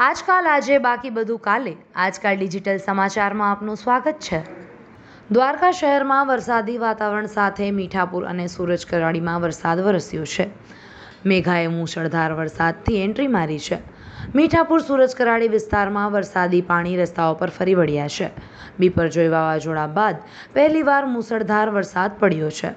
આજકાલ આજે બાકી બધું કાલે આજકાલ ડિજિટલ સમાચારમાં આપનું સ્વાગત છે દ્વારકા શહેરમાં વરસાદી વાતાવરણ સાથે મીઠાપુર અને સુરજ કરાડીમાં વરસાદ વરસ્યો છે મેઘાએ મુશળધાર વરસાદથી એન્ટ્રી મારી છે મીઠાપુર સુરજ કરાડી વિસ્તારમાં વરસાદી પાણી રસ્તાઓ પર ફરી વળ્યા છે બીપરજોય વાવાઝોડા બાદ પહેલીવાર મૂસળધાર વરસાદ પડ્યો છે